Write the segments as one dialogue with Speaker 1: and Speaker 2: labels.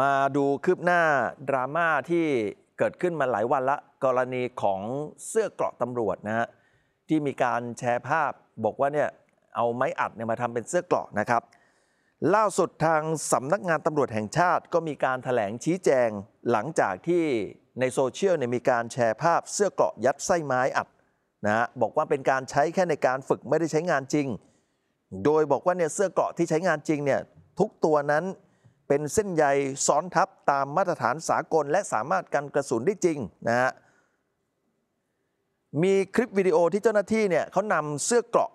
Speaker 1: มาดูคืบหน้าดราม่าที่เกิดขึ้นมาหลายวันละ กรณีของเสื้อเกราะตำรวจนะฮะที่มีการแชร์ภาพ บอกว่าเนี่ยเอาไม้อัดเนี่ยมาทำเป็นเสื้อเกราะนะครับ ล่าสุดทางสำนักงานตำรวจแห่งชาติ ก็มีการถแถลงชี้แจงหลังจากที่ในโซเชียลเนี่ยมีการแชร์ภาพเสื้อเกราะยัดไส้ไม้อัดนะฮะบอกว่าเป็นการใช้แค่ในการฝึกไม่ได้ใช้งานจริง โดยบอกว่าเนี่ยเสื้อเกราะที่ใช้งานจริงเนี่ยทุกตัวนั้นเป็นเส้นใยซ้อนทับตามมาตรฐานสากล และสามารถกันกระสุนได้จริงนะฮะ มีคลิปวิดีโอที่เจ้าหน้าที่เนี่ยเขานำเสื้อเกราะ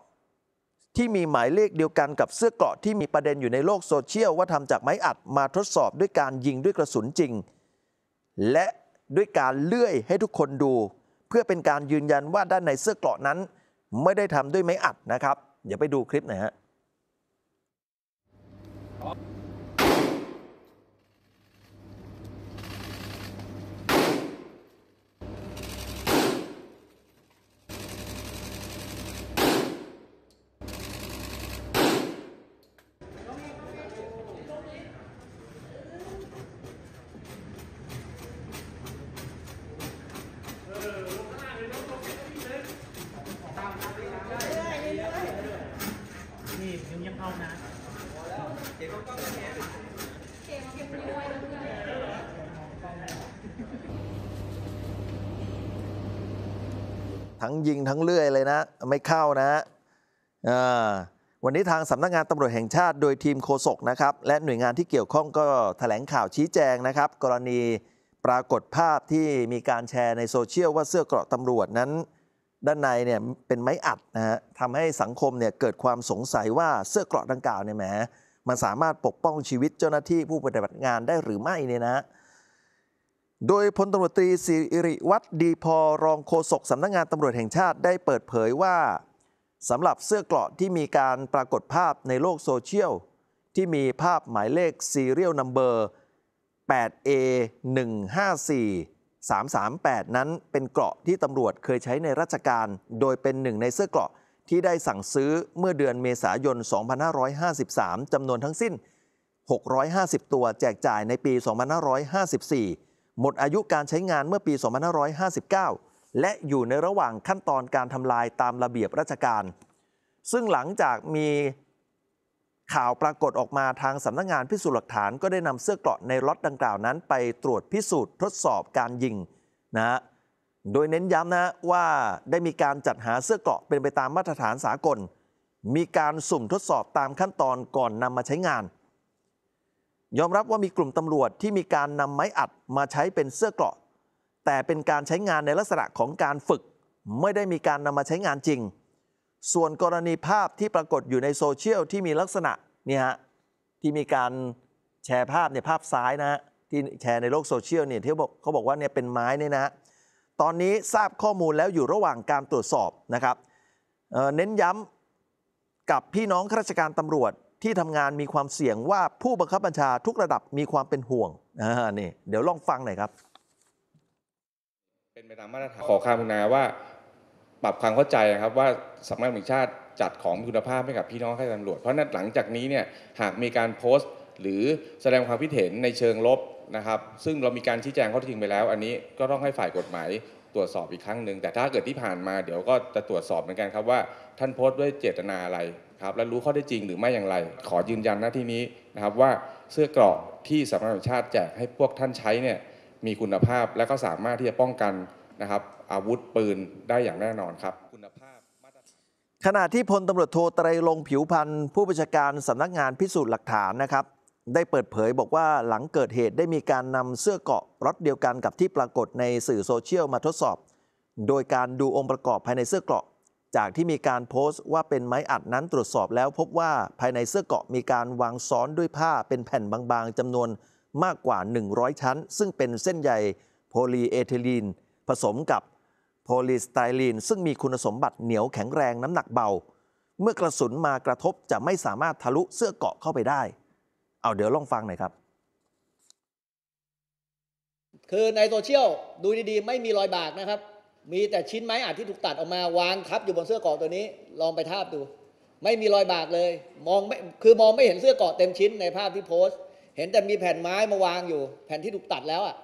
Speaker 1: ที่มีหมายเลขเดียวกันกับเสื้อเกราะที่มีประเด็นอยู่ในโลกโซเชียลว่าทำจากไม้อัดมาทดสอบด้วยการยิงด้วยกระสุนจริง และด้วยการเลื่อยให้ทุกคนดู เพื่อเป็นการยืนยันว่าด้านในเสื้อเกราะนั้น ไม่ได้ทำด้วยไม้อัดนะครับเดี๋ยวไปดูคลิปหน่อยฮะทั้งยิงทั้งเลื่อยเลยนะไม่เข้านะวันนี้ทางสำนักงานตำรวจแห่งชาติโดยทีมโฆษกนะครับและหน่วยงานที่เกี่ยวข้องก็แถลงข่าวชี้แจงนะครับ กรณีปรากฏภาพที่มีการแชร์ในโซเชียลว่าเสื้อเกราะตำรวจนั้น ด้านในเนี่ยเป็นไม้อัดนะฮะทำให้สังคมเนี่ยเกิดความสงสัยว่าเสื้อเกราะดังกล่าวเนี่ยแหมมันสามารถปกป้องชีวิตเจ้าหน้าที่ผู้ปฏิบัติงานได้หรือไม่เนี่ยนะ โดยพลตำรวจตรีสิริวัตรดีพอรองโฆษกสำนักงงานตำรวจแห่งชาติได้เปิดเผยว่าสำหรับเสื้อกลอกที่มีการปรากฏภาพในโลกโซเชียลที่มีภาพหมายเลขซีเรียลนัมเบอร์ 8A 154 338นั้นเป็นเกราะที่ตำรวจเคยใช้ในราชการ โดยเป็นหนึ่งในเสื้อกลอกที่ได้สั่งซื้อเมื่อเดือนเมษายน 2553 จำนวนทั้งสิ้น 650 ตัวแจกจ่ายในปี 2554 หมดอายุการใช้งานเมื่อปี 2559 และอยู่ในระหว่างขั้นตอนการทำลายตามระเบียบราชการ ซึ่งหลังจากมีข่าวปรากฏออกมาทางสำนักงงานพิสูจน์หลักฐาน ก็ได้นำเสื้อเกราะในรถดังกล่าวนั้นไปตรวจพิสูจน์ทดสอบการยิงนะฮะโดยเน้นย้ำนะว่าได้มีการจัดหาเสื้อเกาะ เป็นไปตามมาตรฐานสากล มีการสุ่มทดสอบตามขั้นตอนก่อนนำมาใช้งาน ยอมรับว่ามีกลุ่มตำรวจที่มีการนำไม้อัดมาใช้เป็นเสื้อเกราะ แต่เป็นการใช้งานในลักษณะของการฝึก ไม่ได้มีการนำมาใช้งานจริง ส่วนกรณีภาพที่ปรากฏอยู่ในโซเชียลที่มีลักษณะนี่ฮะที่มีการแชร์ภาพเนี่ยภาพซ้ายนะฮะที่แชร์ในโลกโซเชียลเนี่ยที่เขาบอกว่าเนี่ยเป็นไม้เนี่ยนะตอนนี้ทราบข้อมูลแล้วอยู่ระหว่างการตรวจสอบนะครับเเน้นย้ำกับพี่น้องข้าราชการตำรวจ ที่ทำงานมีความเสี่ยงว่าผู้บังคับบัญชาทุกระดับมีความเป็นห่วงนี่เดี๋ยวลองฟังหน่อยครับ
Speaker 2: เป็นไปตามมาตรฐานขอคำามาว่าปรับความเข้าใจนะครับว่าสำนักงานชาติจัดของคุณภาพให้กับพี่น้องข้าราชการตำรวจเพราะนั้นหลังจากนี้เนี่ยหากมีการโพสต์หรือแสดงความคิดเห็นในเชิงลบนะครับซึ่งเรามีการชี้แจงข้อเท็จจริงไปแล้ว อันนี้ก็ต้องให้ฝ่ายกฎหมาย ตรวจสอบอีกครั้งหนึ่งแต่ถ้าเกิดที่ผ่านมาเดี๋ยวก็จะตรวจสอบเหมือนกันครับ ว่าท่านโพสต์ด้วยเจตนาอะไรครับ และรู้ข้อได้จริงหรือไม่อย่างไรขอยืนยันหน้าที่นี้นะครับว่าเสื้อกรอกที่สำนักงานชาติแจกให้พวกท่านใช้เนี่ยมีคุณภาพและก็สามารถที่จะป้องกันนะครับ อาวุธปืนได้อย่างแน่นอนครับ คุณภาพขณะที่พลตำรวจโทไตรลง
Speaker 1: ผิวพันธ์ผู้บัญชาการสำนักงานพิสูจน์หลักฐานนะครับได้เปิดเผยบอกว่าหลังเกิดเหตุได้มีการนำเสื้อเกาะรถเดียวกันกับที่ปรากฏในสื่อโซเชียลมาทดสอบ โดยการดูองค์ประกอบภายในเสื้อเกาะ จากที่มีการโพสต์ว่าเป็นไม้อัดนั้นตรวจสอบแล้วพบว่าภายในเสื้อเกาะมีการวางซ้อนด้วยผ้าเป็นแผ่นบางๆจำนวนมากกว่า 100 ชั้นซึ่งเป็นเส้นใยโพลีเอทิลีนผสมกับโพลีสไตรีนซึ่งมีคุณสมบัติเหนียวแข็งแรงน้ำหนักเบา เมื่อกระสุนมากระทบจะไม่สามารถทะลุเสื้อเกาะเข้าไปได้เอา เดี๋ยวลองฟังหน่อยครับ
Speaker 3: คือในโซเชียลดูดีๆ ไม่มีรอยบากนะครับ มีแต่ชิ้นไม้อัดที่ถูกตัดออกมาวางทับอยู่บนเสื้อกอะตัวนี้ลองไปทาบดู ไม่มีรอยบากเลย มองไม่คือมองไม่เห็นเสื้อกอะเต็มชิ้นในภาพที่โพสต์ เห็นแต่มีแผ่นไม้มาวางอยู่แผ่นที่ถูกตัดแล้วอะ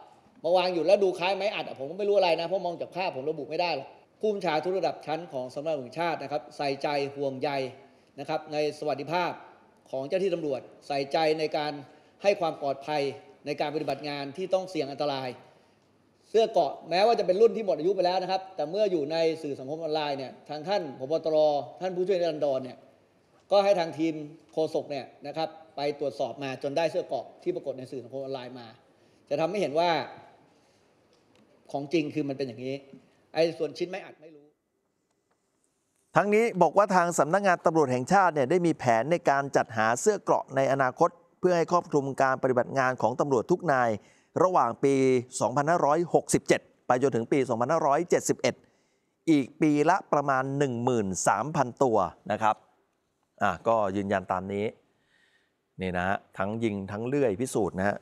Speaker 3: มาวางอยู่แล้วดูคล้ายไม้อัดผมไม่รู้อะไรนะ เพราะมองจากภาพ ผมระบุไม่ได้หรอกผู้บัญชาทุกระดับชั้นของสำนักงานรชาตินะครับ ใส่ใจห่วงใยนะครับในสวัสดิภาพของเจ้าที่ตำรวจใส่ใจในการให้ความปลอดภัยในการปฏิบัติงานที่ต้องเสี่ยงอันตราย เสื้อเกาะแม้ว่าจะเป็นรุ่นที่หมดอายุไปแล้วนะครับแต่เมื่ออยู่ในสื่อสังคมออนไลน์เนี่ยทางท่านพบตรท่านผู้ช่วยรันดอนเนี่ยก็ให้ทางทีมโฆษกเนี่ยนะครับไปตรวจสอบมาจนได้เสื้อเกาะที่ปรากฏในสื่อสังคมออนไลน์มา จะทำให้เห็นว่าของจริงคือมันเป็นอย่างนี้ไอ้ส่วนชิ้นไม่อัดไม่รู้
Speaker 1: ทั้งนี้บอกว่าทางสำนักงงานตำรวจแห่งชาติเนี่ยได้มีแผนในการจัดหาเสื้อเกราะในอนาคต เพื่อให้ครอบคลุมการปฏิบัติงานของตำรวจทุกนาย ระหว่างปี 2567 ไปจนถึงปี 2571 อีกปีละประมาณ 13,000 ตัวนะครับ อ่ะก็ยืนยันตามนี้ นี่นะ ทั้งยิงทั้งเลื่อยพิสูจน์นะฮะ